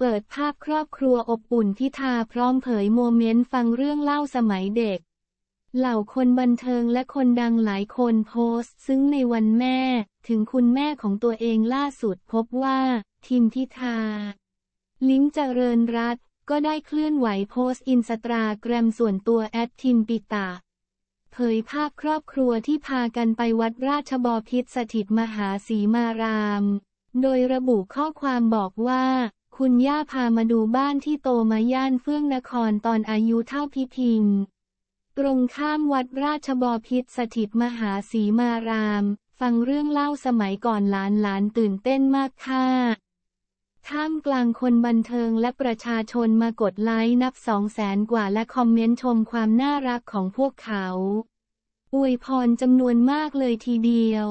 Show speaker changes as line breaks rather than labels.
เปิดภาพครอบครัวอบอุ่นทิทาพร้อมเผยโมเมนต์ฟังเรื่องเล่าสมัยเด็ก เหล่าคนบันเทิงและคนดังหลายคนโพสต์ซึ่งในวันแม่ ถึงคุณแม่ของตัวเองล่าสุดพบว่าทีมทิทาลิ้งเจริญรัตก็ได้เคลื่อนไหวโพสต์อินสตาแกรมส่วนตัวแอดทิมปิตาเผยภาพครอบครัวที่พากันไปวัดราชบอพิษสถิตมหาสีมาราม โดยระบุข้อความบอกว่าคุณย่าพามาดูบ้านที่โตมาย่านเฟื่องนครตอนอายุเท่าพิพิมตรงข้ามวัดราชบพิษสถิตมหาศีมาราม ฟังเรื่องเล่าสมัยก่อนหลานหลานตื่นเต้นมากค่ะท่ามกลางคนบันเทิงและประชาชนมากดไลค์นับสองแสนกว่า และคอมเมนต์ชมความน่ารักของพวกเขาอวยพรจำนวนมากเลยทีเดียว